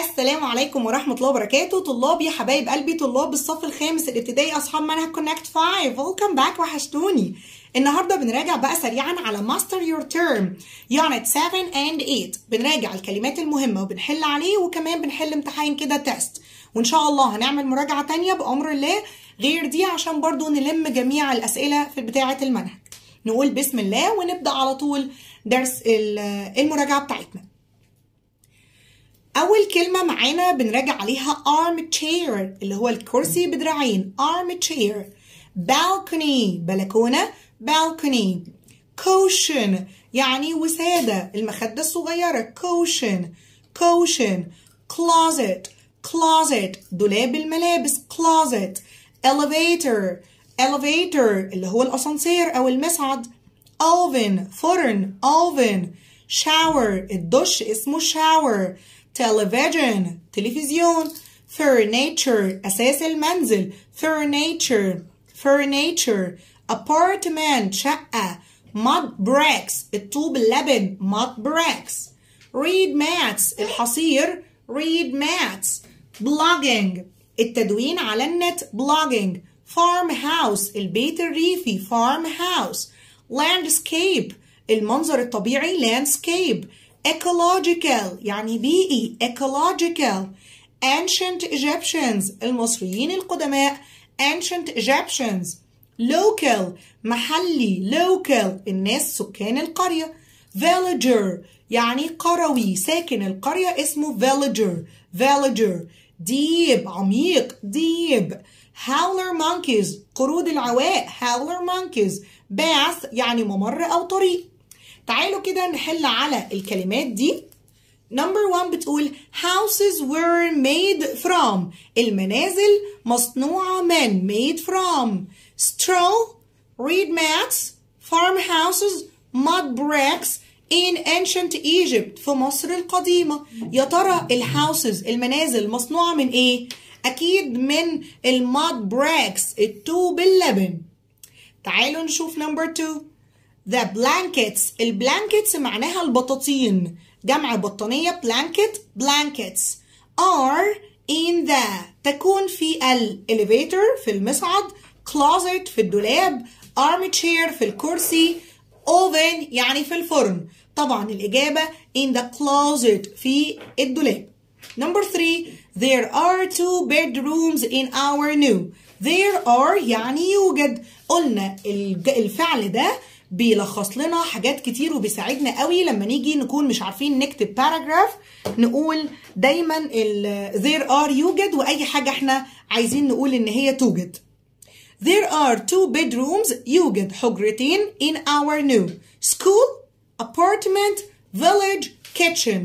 السلام عليكم ورحمة الله وبركاته طلاب يا حبايب قلبي طلاب الصف الخامس الابتدائي أصحاب منهج كونكت 5 ولكم باك وحشتوني النهاردة بنراجع بقى سريعا على ماستر يور تيرم يونت 7 اند 8 بنراجع الكلمات المهمة وبنحل عليه وكمان بنحل امتحان كده تيست وإن شاء الله هنعمل مراجعة تانية بأمر الله غير دي عشان برضو نلم جميع الأسئلة في بتاعة المنهج نقول بسم الله ونبدأ على طول درس المراجعة بتاعتنا أول كلمة معانا بنراجع عليها armchair اللي هو الكرسي بدراعين armchair balcony بلكونة balcony cushion يعني وسادة المخدة الصغيرة cushion cushion closet closet دولاب الملابس closet elevator elevator اللي هو الأسانسير أو المصعد oven فرن oven shower الدش اسمه shower television تلفزيون furniture أساس المنزل furniture furniture apartment شقة mud bricks الطوب اللبن mud bricks read mats الحصير read mats blogging التدوين على النت blogging farmhouse البيت الريفي farmhouse landscape المنظر الطبيعي landscape ecological يعني بيئي ecological ancient Egyptians المصريين القدماء ancient Egyptians local محلي local الناس سكان القرية villager يعني قروي ساكن القرية اسمه villager villager ديب عميق ديب howler monkeys قرود العواء howler monkeys باث يعني ممر أو طريق تعالوا كده نحل على الكلمات دي نمبر 1 بتقول houses were made from المنازل مصنوعة من made from straw reed mats farmhouses mud bricks in ancient Egypt في مصر القديمة يا ترى الهاوسز المنازل مصنوعة من ايه؟ أكيد من المود bricks الطوب اللبن تعالوا نشوف نمبر 2 The blankets البلانكتس معناها البطاطين جمع بطانية blanket blankets are in the تكون في ال elevator في المصعد closet في الدولاب armchair في الكرسي oven يعني في الفرن طبعا الإجابة in the closet في الدولاب number three there are two bedrooms in our new there are يعني يوجد قلنا الفعل ده بيلخص لنا حاجات كتير وبيساعدنا قوي لما نيجي نكون مش عارفين نكتب باراجراف نقول دايما there are يوجد واي حاجه احنا عايزين نقول ان هي توجد There are two bedrooms يوجد حجرتين in our new school, apartment, village, kitchen.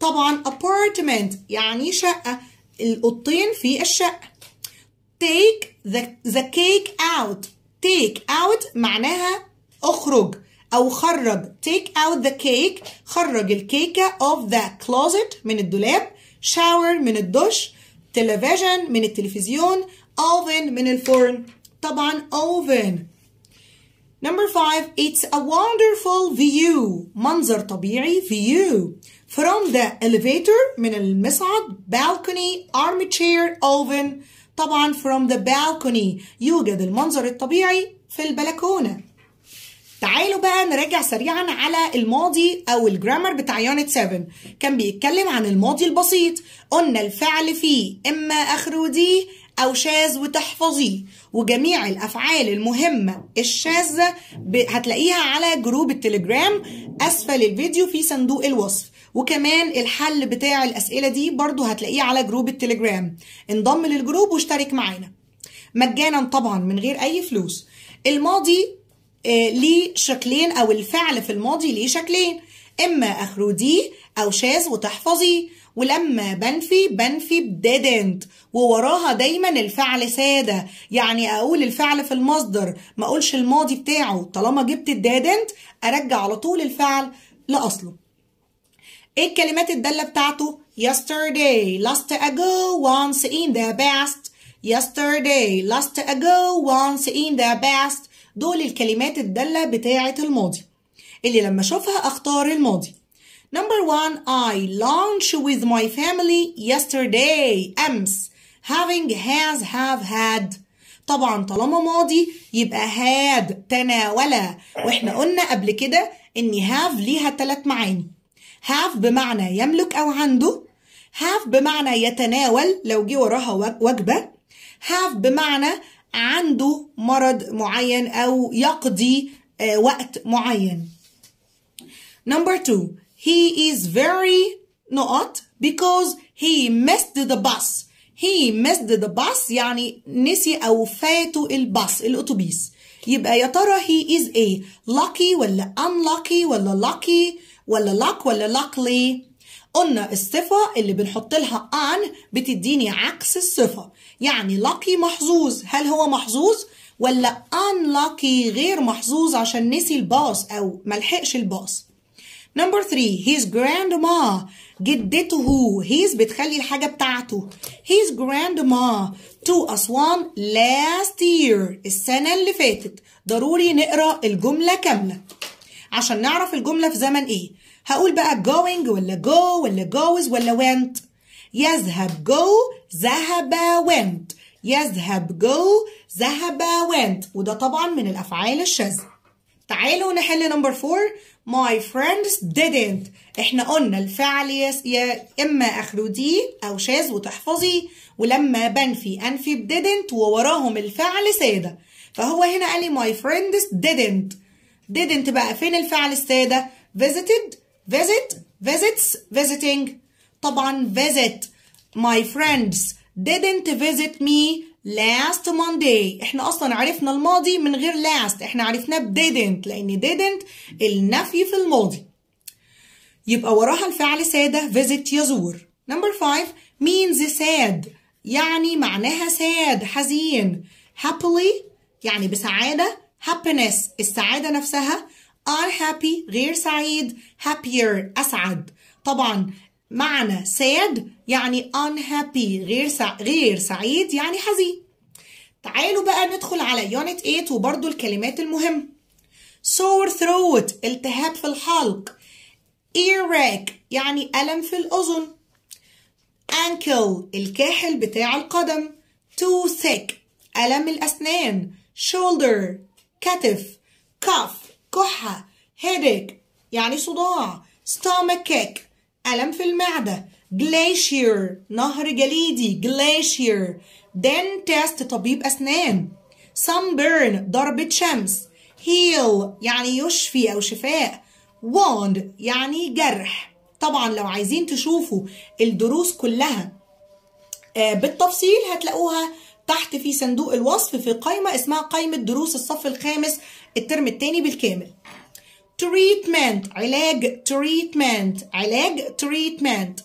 طبعا apartment يعني شقة الأوضتين في الشقة. Take the, the cake out. Take out معناها اخرج أو خرج take out the cake خرج الكيكة of the closet من الدولاب shower من الدش television من التلفزيون oven من الفرن طبعا oven Number five, it's a wonderful view. منظر طبيعي view. From the elevator من المصعد balcony armchair oven. طبعا from the balcony يوجد المنظر الطبيعي في البلكونة. تعالوا بقى نراجع سريعا على الماضي او الجرامر بتاع يونت 7 كان بيتكلم عن الماضي البسيط قلنا الفعل فيه اما اخروديه او شاذ وتحفظيه وجميع الافعال المهمه الشاذه هتلاقيها على جروب التليجرام اسفل الفيديو في صندوق الوصف وكمان الحل بتاع الاسئله دي برضو هتلاقيه على جروب التليجرام انضم للجروب واشترك معانا مجانا طبعا من غير اي فلوس الماضي آه، ليه شكلين او الفعل في الماضي ليه شكلين اما اخرجيه او شاذ وتحفظيه ولما بنفي بنفي بديدنت ووراها دايما الفعل سادة يعني اقول الفعل في المصدر ما اقولش الماضي بتاعه طالما جبت الديدنت ارجع على طول الفعل لاصله ايه الكلمات الدالة بتاعته yesterday last ago once in the past yesterday last ago once in the past دول الكلمات الدالة بتاعة الماضي اللي لما أشوفها أختار الماضي Number one, I lunch with my family yesterday. أمس. Having, has, have, had. طبعا طالما ماضي يبقى had تناول واحنا قلنا قبل كده ان have ليها تلات معاني have بمعنى يملك او عنده have بمعنى يتناول لو جه وراها وجبه have بمعنى عنده مرض معين أو يقضي آه، وقت معين number two he is very not because he missed the bus he missed the bus يعني نسي أو فاتوا الباص الأتوبيس يبقى يا ترى he is a lucky ولا unlucky ولا lucky ولا luck ولا luckily قلنا الصفة اللي بنحط لها on بتديني عكس الصفة يعني لاكي محظوظ هل هو محظوظ ولا unlucky غير محظوظ عشان نسي الباص أو ملحقش الباص نمبر 3 his grandma جدته هيز بتخلي الحاجة بتاعته his grandma to أسوان last year السنة اللي فاتت ضروري نقرأ الجملة كاملة عشان نعرف الجملة في زمن ايه هقول بقى going ولا go ولا goes ولا went يذهب go ذهب went يذهب go ذهب went وده طبعا من الأفعال الشاذة تعالوا نحل نمبر 4 my friends didn't احنا قلنا الفعل يس يا اما اخره دي او شاذ وتحفظيه ولما بنفي انفي didn't ووراهم الفعل ساده فهو هنا قال لي my friends didn't didn't بقى فين الفعل الساده visited visit visits visiting طبعا visit my friends didn't visit me last Monday احنا اصلا عرفنا الماضي من غير last احنا عرفناه ب didn't لان didn't النفي في الماضي يبقى وراها الفعل سادة visit يزور number 5 means sad يعني معناها sad حزين happily يعني بسعادة happiness السعادة نفسها are happy غير سعيد happier أسعد طبعا معنى sad يعني unhappy غير سع... غير سعيد يعني حزين تعالوا بقى ندخل على unit 8 وبرضو الكلمات المهمة sore throat التهاب في الحلق earache يعني ألم في الأذن ankle الكاحل بتاع القدم toothache ألم الأسنان shoulder كتف cough كحة headache يعني صداع stomachache ألم في المعدة glacier نهر جليدي glacier dentist طبيب أسنان sunburn ضربة شمس heal يعني يشفي أو شفاء wound يعني جرح طبعا لو عايزين تشوفوا الدروس كلها آه، بالتفصيل هتلاقوها تحت في صندوق الوصف في قائمة اسمها قائمة دروس الصف الخامس الترم الثاني بالكامل treatment علاج treatment علاج treatment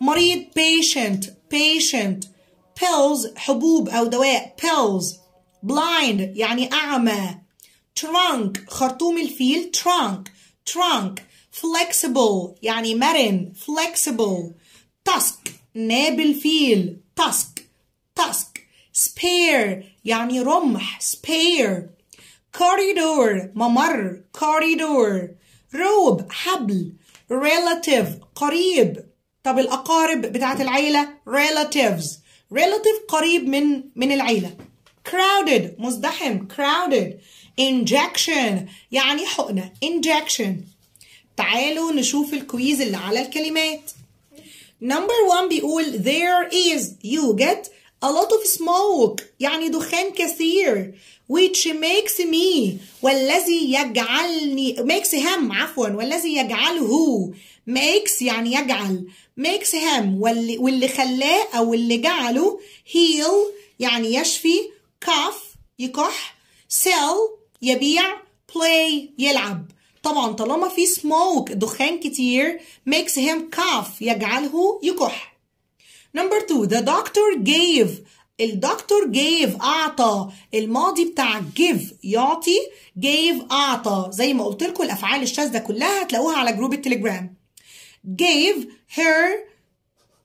مريض patient patient pills حبوب أو دواء pills blind يعني أعمى trunk خرطوم الفيل trunk trunk flexible يعني مرن flexible tusk ناب الفيل tusk tusk spare يعني رمح spare corridor ممر corridor روب حبل relative قريب طب الأقارب بتاعة العيلة relatives relative قريب من من العيلة crowded مزدحم crowded injection يعني حقنة injection تعالوا نشوف الكويز اللي على الكلمات number one بيقول there is you get a lot of smoke يعني دخان كثير which makes me والذي يجعلني makes him عفوا والذي يجعله makes يعني يجعل makes him واللي, واللي خلاه أو اللي جعله heal يعني يشفي cough يكح sell يبيع play يلعب طبعا طالما في smoke دخان كتير makes him cough يجعله يكح Number two, the doctor gave الدكتور جيف اعطى الماضي بتاع جيف يعطي جيف اعطى زي ما قلت لكم الافعال الشاذه كلها هتلاقوها على جروب التليجرام gave her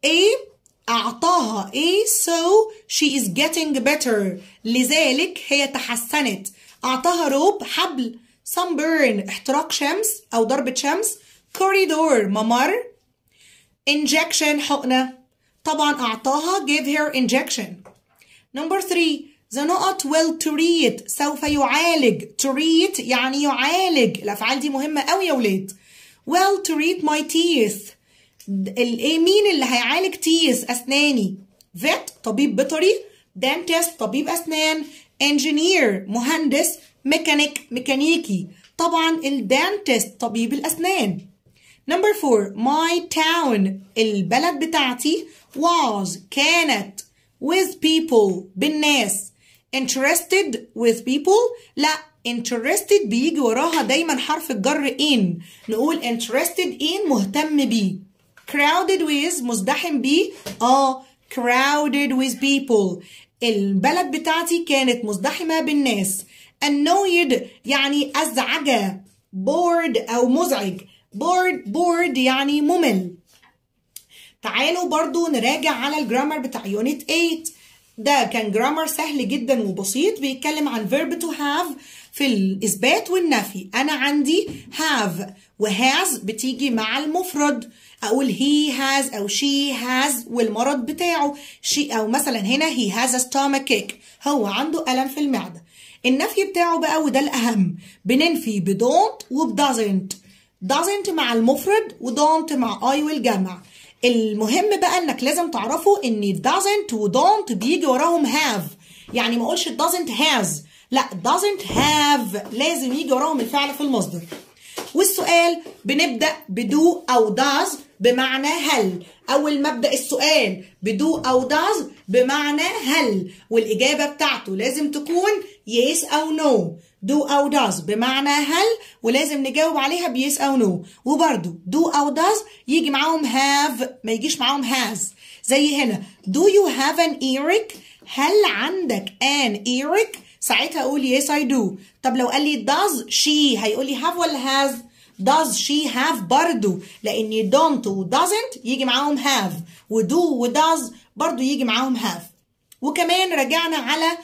a أعطاها A so she is getting better لذلك هي تحسنت أعطاها روب حبل sunburn احتراق شمس أو ضربة شمس corridor ممر injection حقنة طبعا أعطاها gave her injection Number 3 The نقط will treat سوف يعالج treat يعني يعالج الأفعال دي مهمة أوي يا ولاد will treat my teeth الايه مين اللي هيعالج تيث أسناني فيت طبيب بيطري dentist طبيب أسنان انجينير مهندس ميكانيك ميكانيكي طبعا الدانتست طبيب الأسنان number 4 my town البلد بتاعتي was كانت with people بالناس interested with people لا interested بيجي وراها دايما حرف الجر in نقول interested in مهتم بي crowded with مزدحم بي اه crowded with people البلد بتاعتي كانت مزدحمة بالناس annoyed يعني أزعجة bored أو مزعج bored bored يعني ممل تعالوا برضو نراجع على الجرامر بتاع يونت 8 ده كان جرامر سهل جدا وبسيط بيتكلم عن verb to have في الإثبات والنفي أنا عندي have و has بتيجي مع المفرد أقول he has أو she has والمرض بتاعه she أو مثلا هنا he has a stomach ache هو عنده ألم في المعدة النفي بتاعه بقى وده الأهم بننفي ب don't وب doesn't doesn't مع المفرد و don't مع I والجمع المهم بقى انك لازم تعرفه ان doesn't و don't بيجي وراهم have يعني ما اقولش doesn't has لا doesn't have لازم يجي وراهم الفعل في المصدر والسؤال بنبدا بدو او داز بمعنى هل اول مبدا السؤال بدو او داز بمعنى هل والاجابه بتاعته لازم تكون يس او نو دو او داز بمعنى هل ولازم نجاوب عليها بيس او نو وبرده دو او داز يجي معاهم هاف ما يجيش معاهم هاز زي هنا دو يو هاف ان ايريك هل عندك ان ايريك ساعتها اقول يس اي دو طب لو قال لي داز شي هيقول لي هاف ولا هاز داز شي هاف برضو لان دونت ودازنت يجي معاهم هاف ودو وداز برضو يجي معاهم هاف وكمان رجعنا على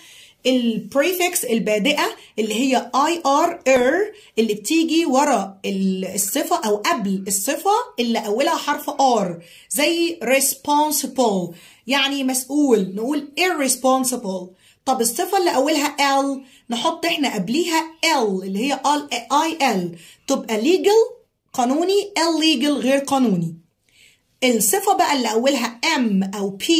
البريفكس البادئه اللي هي اي ار ار اللي بتيجي ورا الصفه او قبل الصفه اللي اولها حرف ار زي responsible يعني مسؤول نقول irresponsible طب الصفة اللي أولها L نحط إحنا قبليها L اللي هي اي ال تبقى legal قانوني illegal غير قانوني الصفة بقى اللي أولها M أو P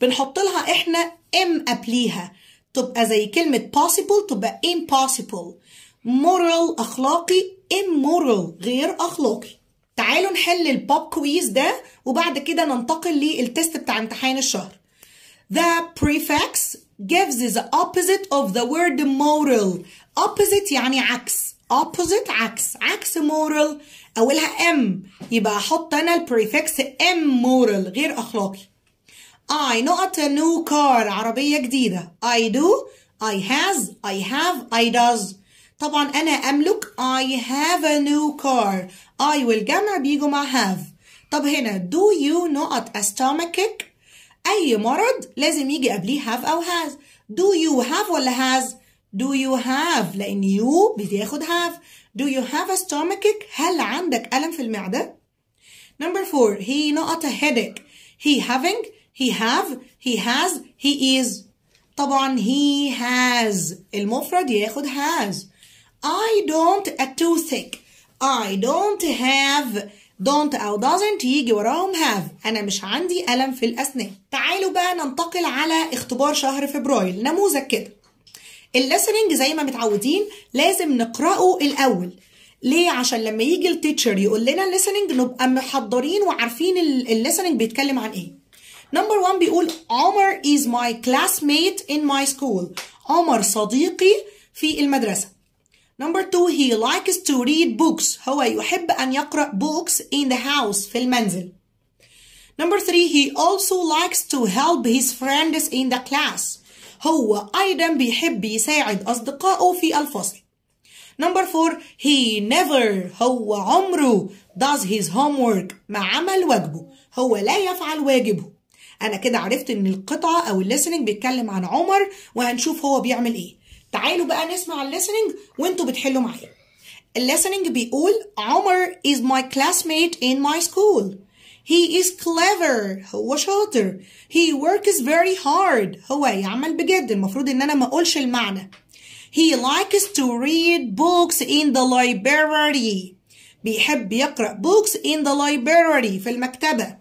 بنحط لها إحنا ام قبليها تبقى زي كلمة possible تبقى impossible moral أخلاقي immoral غير أخلاقي تعالوا نحل البوب كويز ده وبعد كده ننتقل للتست بتاع امتحان الشهر The prefix gives is opposite of the word moral. Opposite يعني عكس. Opposite عكس. عكس moral أولها M. يبقى أحط أنا prefix M moral غير أخلاقي. I not a new car عربية جديدة. I do. I has. I have. I does. طبعا أنا أملك I have a new car. I والجمع بيجوا مع have. طب هنا do you not a stomachache أي مرض لازم يجي قبليه have أو has do you have ولا has do you have لأن you بتاخد have do you have a stomachache هل عندك ألم في المعدة number four he not a headache he having he have he has he is طبعا he has المفرد ياخد has I don't a toothache I don't have don't أو doesn't يجي وراهم have أنا مش عندي ألم في الأسنان تعالوا بقى ننتقل على اختبار شهر فبراير نموذج كده الليسننج زي ما متعودين لازم نقرأه الأول ليه عشان لما يجي التيتشر يقول لنا الليسننج نبقى محضرين وعارفين الليسننج بيتكلم عن ايه نمبر 1 بيقول عمر is my classmate in my school عمر صديقي في المدرسه Number two, he likes to read books. هو يحب أن يقرأ books in the house في المنزل. Number three, he also likes to help his friends in the class. هو أيضا بيحب يساعد أصدقائه في الفصل. Number four, he never هو عمره does his homework ما عمل واجبه. هو لا يفعل واجبه. أنا كده عرفت إن القطعة أو الليسننج بيتكلم عن عمر وهنشوف هو بيعمل إيه. تعالوا بقى نسمع الليسننج وانتوا بتحلوا معايا الليسننج بيقول عمر is my classmate in my school he is clever هو شاطر he works very hard هو يعمل بجد المفروض ان انا ما اقولش المعنى he likes to read books in the library بيحب يقرأ books in the library في المكتبة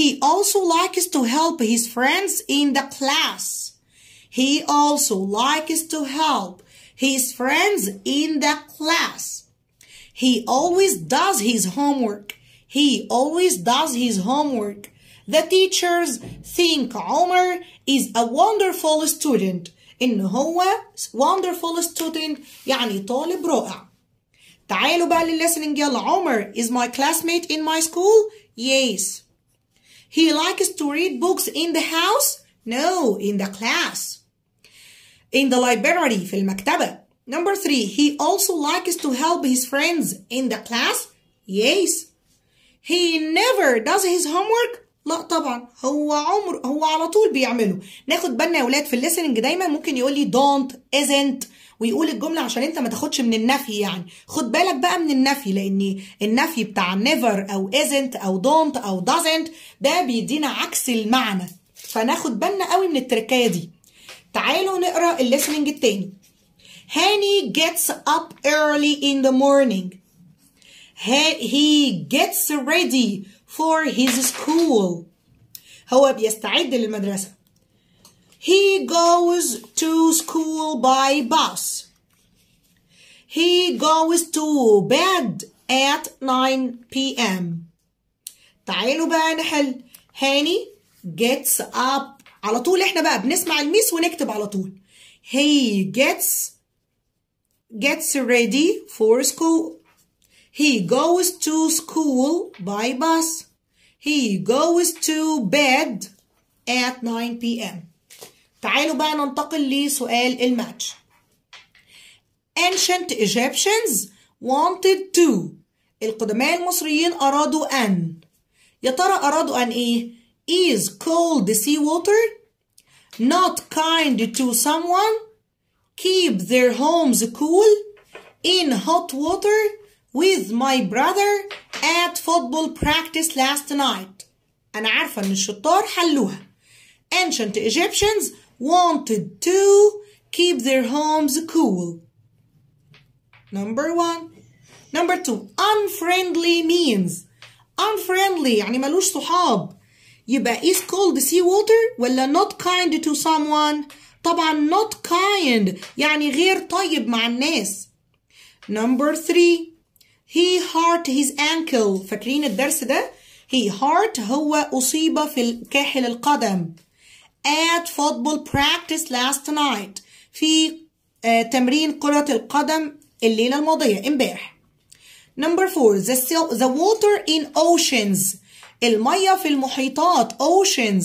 he also likes to help his friends in the class He also likes to help his friends in the class. He always does his homework. He always does his homework. The teachers think Omar is a wonderful student. إن هو wonderful student يعني طالب رائع. تعالوا بقى للlistening يلا عمر is my classmate in my school? Yes. He likes to read books in the house? No, in the class. in the library في المكتبة number three he also likes to help his friends in the class yes he never does his homework لا طبعا هو عمر هو على طول بيعمله ناخد بالنا يا ولاد في الليسننج دايما ممكن يقول لي don't isn't ويقول الجمله عشان انت ما تاخدش من النفي يعني خد بالك بقى من النفي لان النفي بتاع never او isn't او don't او doesn't ده بيدينا عكس المعنى فناخد بالنا قوي من التركايه دي تعالوا نقرا الليسننج التاني هاني gets up early in the morning he gets ready for his school هو بيستعد للمدرسة he goes to school by bus he goes to bed at 9 p.m. تعالوا بقى نحل هاني gets up على طول احنا بقى بنسمع الميس ونكتب على طول he gets gets ready for school he goes to school by bus he goes to bed at 9 p.m. تعالوا بقى ننتقل لسؤال الماتش ancient Egyptians wanted to القدماء المصريين أرادوا أن يا ترى أرادوا أن إيه؟ is cold seawater, not kind to someone, keep their homes cool, in hot water with my brother at football practice last night. أنا عارفة إن الشطار حلوها. Ancient Egyptians wanted to keep their homes cool. Number one. Number two. Unfriendly means unfriendly يعني ملوش صحاب. يبقى is cold sea water ولا not kind to someone طبعا not kind يعني غير طيب مع الناس number three he hurt his ankle فاكرين الدرس ده he hurt هو أصيب في كاحل القدم at football practice last night في آه تمرين كرة القدم الليلة الماضية امبارح number four the, the water in oceans المية في المحيطات oceans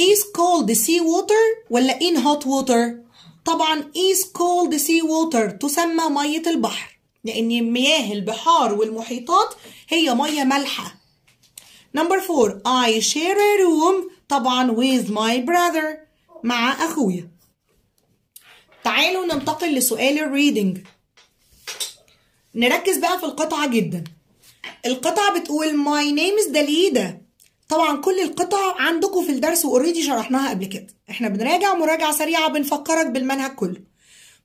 is called sea water ولا in hot water طبعا is called sea water تسمى مية البحر لأن مياه البحار والمحيطات هي مية مالحة number four I share a room طبعا with my brother مع أخويا تعالوا ننتقل لسؤال الريدنج نركز بقى في القطعة جداً القطعة بتقول my name is داليدا طبعا كل القطع عندكم في الدرس واوريدي شرحناها قبل كده احنا بنراجع مراجعة سريعة بنفكرك بالمنهج كله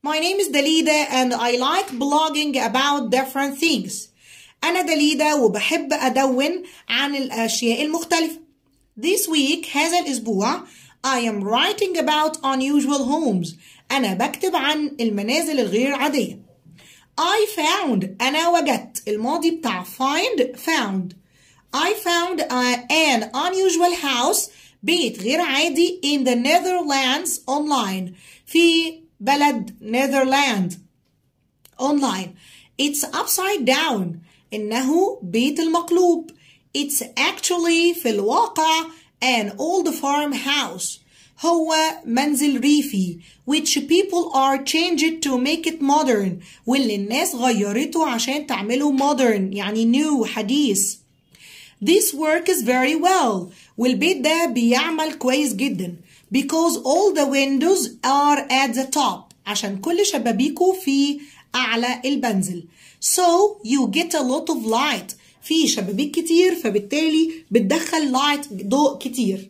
My name is داليدا and I like blogging about different things أنا داليدا وبحب أدون عن الأشياء المختلفة This week هذا الأسبوع I am writing about unusual homes أنا بكتب عن المنازل الغير عادية I found أنا وجدت الماضي بتاع find found I found uh, an unusual house بيت غير عادي in the Netherlands online في بلد Netherlands online It's upside down إنه بيت المقلوب It's actually في الواقع an old farmhouse هو منزل ريفي which people are changed to make it modern واللي الناس غيرته عشان تعمله modern يعني new حديث This works very well والبيت ده بيعمل كويس جدا because all the windows are at the top عشان كل شبابيكه في أعلى البنزل so you get a lot of light في شبابيك كتير فبالتالي بتدخل light ضوء كتير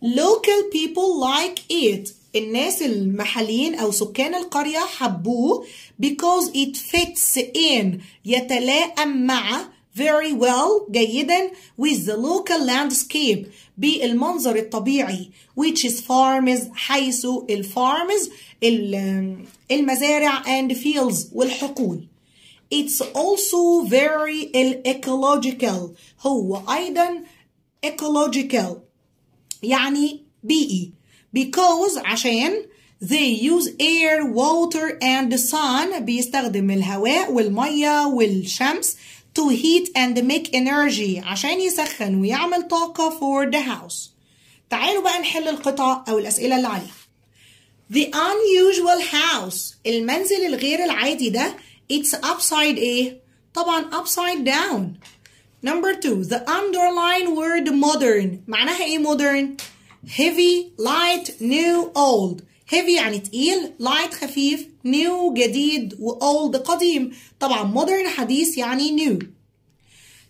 local people like it الناس المحليين أو سكان القرية حبوه because it fits in يتلائم مع very well جيدا with the local landscape بالمنظر الطبيعي which is farms حيث الفارمز المزارع and fields والحقول it's also very ecological هو أيضا ecological يعني بيئي e. because عشان they use air, water and sun بيستخدم الهواء والمية والشمس to heat and make energy عشان يسخن ويعمل طاقة for the house تعالوا بقى نحل القطعة أو الأسئلة اللي عليها The unusual house المنزل الغير العادي ده it's upside ايه؟ طبعا upside down Number two, the underlying word modern معناها ايه modern؟ heavy, light, new, old heavy يعني تقيل light خفيف new جديد و old قديم طبعا modern حديث يعني new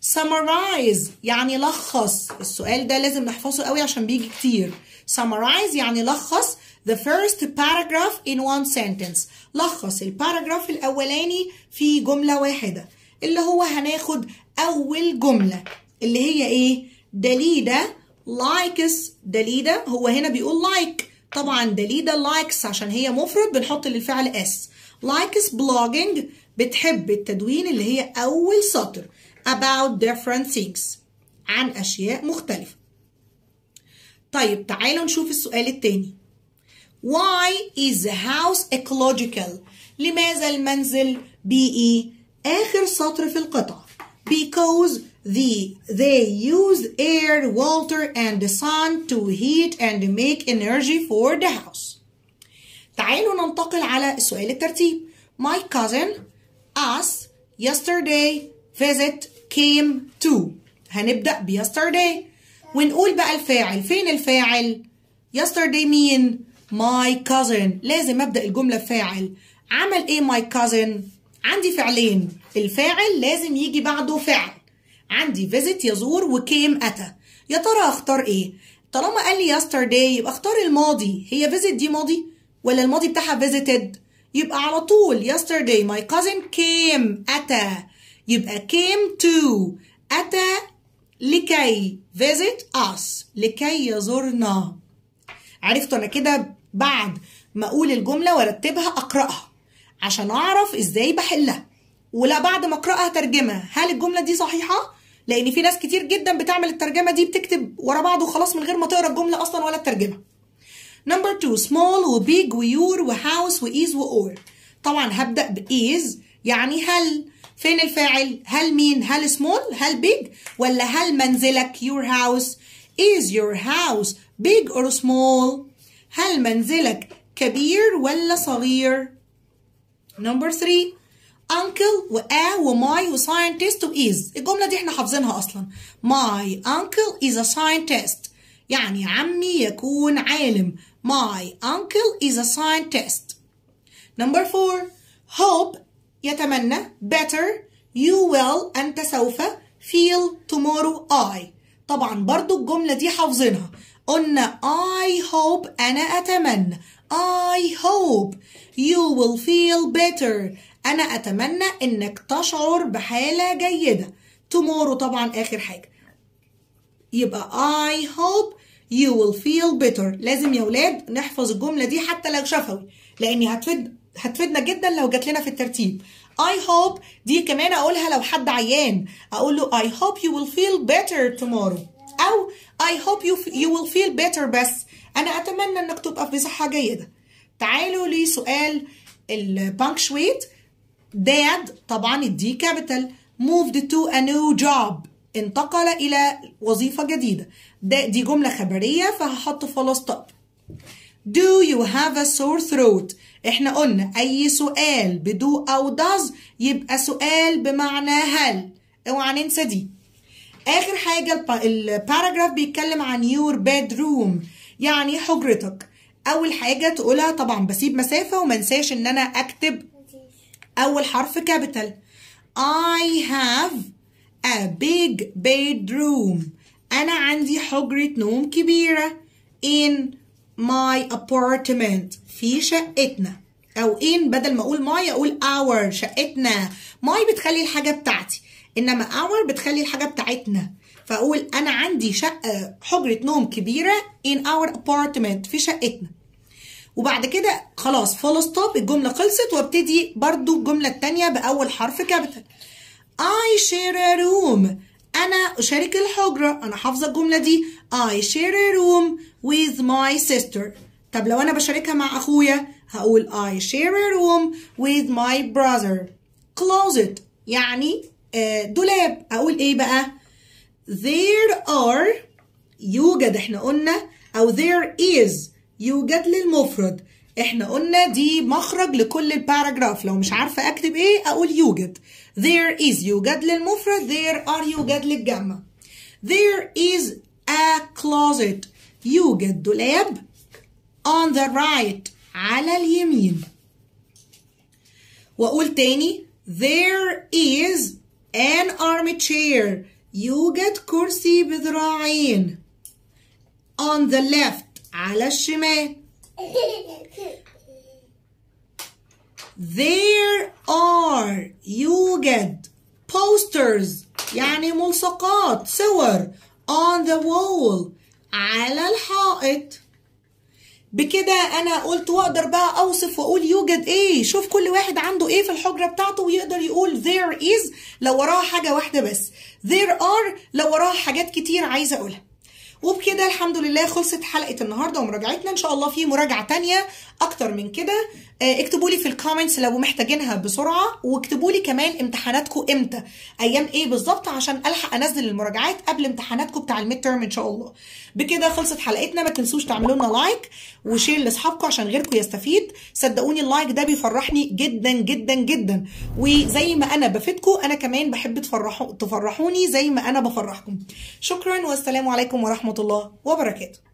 summarize يعني لخص السؤال ده لازم نحفظه قوي عشان بيجي كتير summarize يعني لخص the first paragraph in one sentence لخص الباراجراف الأولاني في جملة واحدة اللي هو هناخد أول جملة اللي هي إيه؟ دليدا لايكس دليدا هو هنا بيقول لايك like. طبعا دليدا لايكس عشان هي مفرد بنحط للفعل اس لايكس بلوجينج بتحب التدوين اللي هي أول سطر about different things عن أشياء مختلفة طيب تعالوا نشوف السؤال التاني Why is the house ecological؟ لماذا المنزل بيئي؟ e؟ آخر سطر في القطعة because the, they used air, water, and the sun to heat and make energy for the house. تعالوا ننتقل على السؤال الترتيب. My cousin us yesterday visit came to. هنبدأ ب yesterday. ونقول بقى الفاعل. فين الفاعل؟ yesterday mean my cousin. لازم أبدأ الجملة فاعل. عمل إيه my cousin؟ عندي فعلين الفاعل لازم يجي بعده فعل عندي فيزيت يزور وكيم أتى يا ترى أختار إيه؟ طالما قال لي yesterday يبقى اختار الماضي هي فيزيت دي ماضي ولا الماضي بتاعها فيزيتد يبقى على طول yesterday my cousin came أتى يبقى came to أتى لكي visit us لكي يزورنا عرفتوا أنا كده بعد ما أقول الجملة وأرتبها أقرأها عشان اعرف ازاي بحلها ولا بعد ما اقراها ترجمه هل الجمله دي صحيحه لان في ناس كتير جدا بتعمل الترجمه دي بتكتب ورا بعض وخلاص من غير ما تقرا الجمله اصلا ولا الترجمه نمبر 2 سمول وبيج ويور وهاوس وايز واور طبعا هبدا بايز يعني هل فين الفاعل هل مين هل سمول هل بيج ولا هل منزلك يور هاوس is your house big or small هل منزلك كبير ولا صغير نمبر 3 uncle و a و my و scientist و is الجملة دي احنا حافظينها أصلا my uncle is a scientist يعني عمي يكون عالم my uncle is a scientist number 4 hope يتمنى better you will أنت سوف feel tomorrow I طبعا برضو الجملة دي حافظينها قلنا I hope أنا أتمنى I hope You will feel better أنا أتمنى إنك تشعر بحالة جيدة tomorrow طبعا آخر حاجة يبقى I hope you will feel better لازم يا ولاد نحفظ الجملة دي حتى لو شفوي لأن هتفيد هتفيدنا جدا لو جات لنا في الترتيب I hope دي كمان أقولها لو حد عيان أقول له I hope you will feel better tomorrow أو I hope you, you will feel better بس أنا أتمنى إنك تبقى في صحة جيدة تعالوا لسؤال البانكشويت داد طبعا الدي كابيتال moved to a new job انتقل إلى وظيفة جديدة ده دي جملة خبرية فهحط فول ستوب Do you have a sore throat؟ احنا قلنا أي سؤال بدو أو داز يبقى سؤال بمعنى هل اوعى ننسى دي آخر حاجة الباراجراف بيتكلم عن your bedroom يعني حجرتك اول حاجه تقولها طبعا بسيب مسافه وما انساش ان انا اكتب اول حرف كابيتال I have a big bedroom انا عندي حجره نوم كبيره in my apartment في شقتنا او in بدل ما اقول my اقول our شقتنا my بتخلي الحاجه بتاعتي انما our بتخلي الحاجه بتاعتنا فاقول انا عندي شقه حجره نوم كبيره in our apartment في شقتنا وبعد كده خلاص فول ستوب الجمله خلصت وابتدي برضو الجمله الثانيه باول حرف كابيتال I share a room أنا أشارك الحجرة أنا حافظة الجملة دي I share a room with my sister طب لو أنا بشاركها مع أخويا هقول I share a room with my brother closet يعني آه، دولاب أقول إيه بقى there are يوجد إحنا قلنا أو there is يوجد للمفرد احنا قلنا دي مخرج لكل الباراجراف لو مش عارفه اكتب ايه اقول يوجد there is يوجد للمفرد there are يوجد للجمع there is a closet يوجد دولاب on the right على اليمين واقول تاني there is an armchair يوجد كرسي بذراعين on the left على الشمال There are يوجد posters يعني ملصقات صور on the wall على الحائط بكده انا قلت واقدر بقى اوصف واقول يوجد ايه شوف كل واحد عنده ايه في الحجره بتاعته ويقدر يقول there is لو وراها حاجه واحده بس there are لو وراها حاجات كتير عايزه اقولها وبكده الحمد لله خلصت حلقه النهارده ومراجعتنا ان شاء الله في مراجعه تانية اكتر من كده آه، اكتبوا لي في الكومنتس لو محتاجينها بسرعه واكتبوا لي كمان امتحاناتكم امتى ايام ايه بالظبط عشان الحق انزل المراجعات قبل امتحاناتكم بتاع الميد تيرم ان شاء الله بكده خلصت حلقتنا ما تنسوش تعملوا لنا لايك وشير لاصحابكم عشان غيركم يستفيد صدقوني اللايك ده بيفرحني جدا جدا جدا وزي ما انا بفيدكم انا كمان بحب تفرحوا تفرحوني زي ما انا بفرحكم شكرا والسلام عليكم ورحمه الله وبركاته